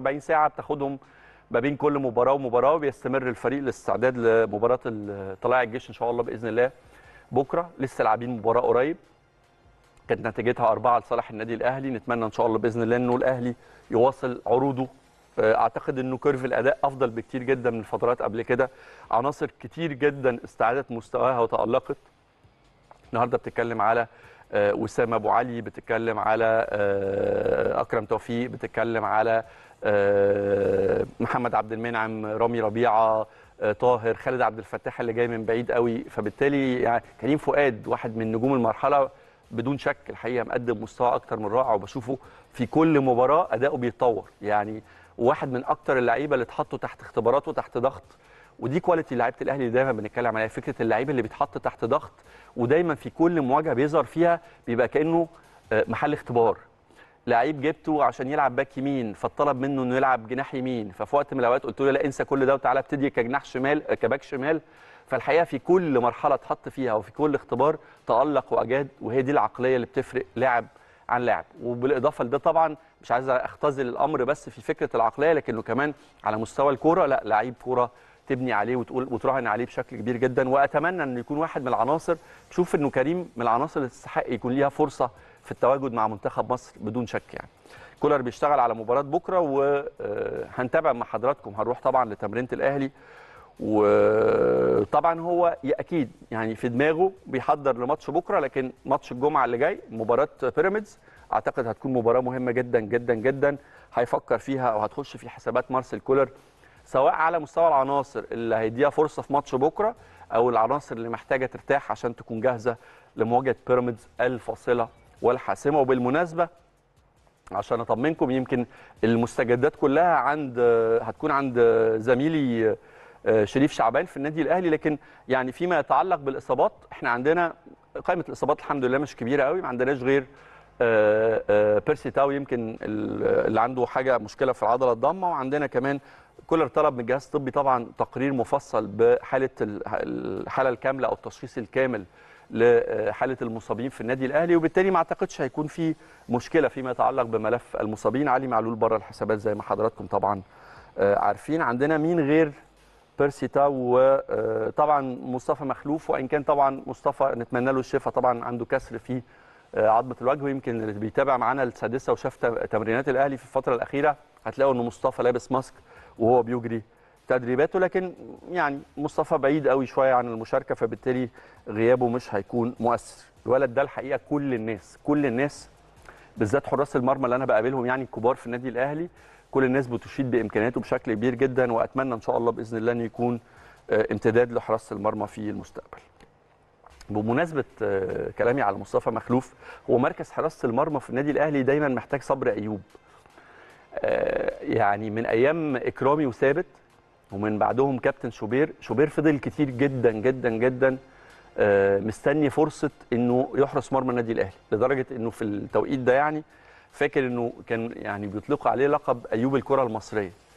40 ساعه بتاخدهم ما بين كل مباراه ومباراه وبيستمر الفريق الاستعداد لمباراه طلائع الجيش ان شاء الله باذن الله بكره لسه لاعبين مباراه قريب كانت نتيجتها أربعة لصالح النادي الأهلي نتمنى إن شاء الله بإذن الله إنه الأهلي يواصل عروضه أعتقد إنه كيرف الأداء أفضل بكتير جدا من الفترات قبل كده عناصر كتير جدا استعادت مستواها وتألقت النهارده بتتكلم على آه، وسام ابو علي بتتكلم على آه، اكرم توفيق بتتكلم على آه، محمد عبد المنعم رامي ربيعه طاهر خالد عبد الفتاح اللي جاي من بعيد قوي فبالتالي يعني كريم فؤاد واحد من نجوم المرحله بدون شك الحقيقه مقدم مستوى اكتر من رائع وبشوفه في كل مباراه اداؤه بيتطور يعني واحد من اكتر اللعيبه اللي اتحطوا تحت اختبارات وتحت ضغط ودي كواليتي لعيبه الاهلي اللي دايما بنتكلم عليها فكره اللعيب اللي بيتحط تحت ضغط ودايما في كل مواجهه بيظهر فيها بيبقى كانه آه، محل اختبار لعيب جبته عشان يلعب باك يمين فطلب منه انه يلعب جناح يمين ففي وقت من الاوقات قلت له لا انسى كل ده وتعالى ابتدي كجناح شمال آه، كباك شمال فالحقيقه في كل مرحله اتحط فيها وفي كل اختبار تالق واجاد وهي دي العقليه اللي بتفرق لاعب عن لاعب وبالاضافه لده طبعا مش عايز اختزل الامر بس في فكره العقليه لكنه كمان على مستوى الكوره لا لعيب كوره تبني عليه وتقول وتراهن عليه بشكل كبير جدا واتمنى انه يكون واحد من العناصر تشوف انه كريم من العناصر اللي تستحق يكون ليها فرصه في التواجد مع منتخب مصر بدون شك يعني كولر بيشتغل على مباراه بكره وهنتابع آه، مع حضراتكم هنروح طبعا لتمرينه الاهلي وطبعا هو اكيد يعني في دماغه بيحضر لماتش بكره لكن ماتش الجمعه اللي جاي مباراه بيراميدز اعتقد هتكون مباراه مهمه جدا جدا جدا هيفكر فيها او هتخش في حسابات مارسيل كولر سواء على مستوى العناصر اللي هيديها فرصه في ماتش بكره او العناصر اللي محتاجه ترتاح عشان تكون جاهزه لمواجهه بيراميدز الفاصله والحاسمه وبالمناسبه عشان اطمنكم يمكن المستجدات كلها عند هتكون عند زميلي آه، شريف شعبان في النادي الاهلي لكن يعني فيما يتعلق بالاصابات احنا عندنا قائمه الاصابات الحمد لله مش كبيره قوي ما عندناش غير آه، آه، بيرسي تاو يمكن اللي عنده حاجه مشكله في العضله الضامه وعندنا كمان كولر طلب من الجهاز الطبي طبعا تقرير مفصل بحاله الحاله الكامله او التشخيص الكامل لحاله المصابين في النادي الاهلي وبالتالي ما اعتقدش هيكون في مشكله فيما يتعلق بملف المصابين علي معلول بره الحسابات زي ما حضراتكم طبعا آه، عارفين عندنا مين غير بيرسي تاو وطبعا آه، مصطفى مخلوف وان كان طبعا مصطفى نتمنى له الشفاء طبعا عنده كسر في آه، عظمه الوجه ويمكن اللي بيتابع معانا السادسه وشاف تمرينات الاهلي في الفتره الاخيره هتلاقوا ان مصطفى لابس ماسك وهو بيجري تدريباته لكن يعني مصطفى بعيد قوي شويه عن المشاركه فبالتالي غيابه مش هيكون مؤثر الولد ده الحقيقه كل الناس كل الناس بالذات حراس المرمى اللي انا بقابلهم يعني الكبار في النادي الاهلي كل الناس بتشيد بامكانياته بشكل كبير جدا واتمنى ان شاء الله باذن الله انه يكون آه، امتداد لحراسه المرمى في المستقبل بمناسبه آه، كلامي على مصطفى مخلوف هو مركز حراسه المرمى في النادي الاهلي دايما محتاج صبر ايوب آه، يعني من ايام اكرامي وثابت ومن بعدهم كابتن شوبير شوبير فضل كتير جدا جدا جدا آه، مستني فرصه انه يحرس مرمى النادي الاهلي لدرجه انه في التوقيت ده يعني فاكر انه كان يعني بيطلقوا عليه لقب ايوب الكره المصريه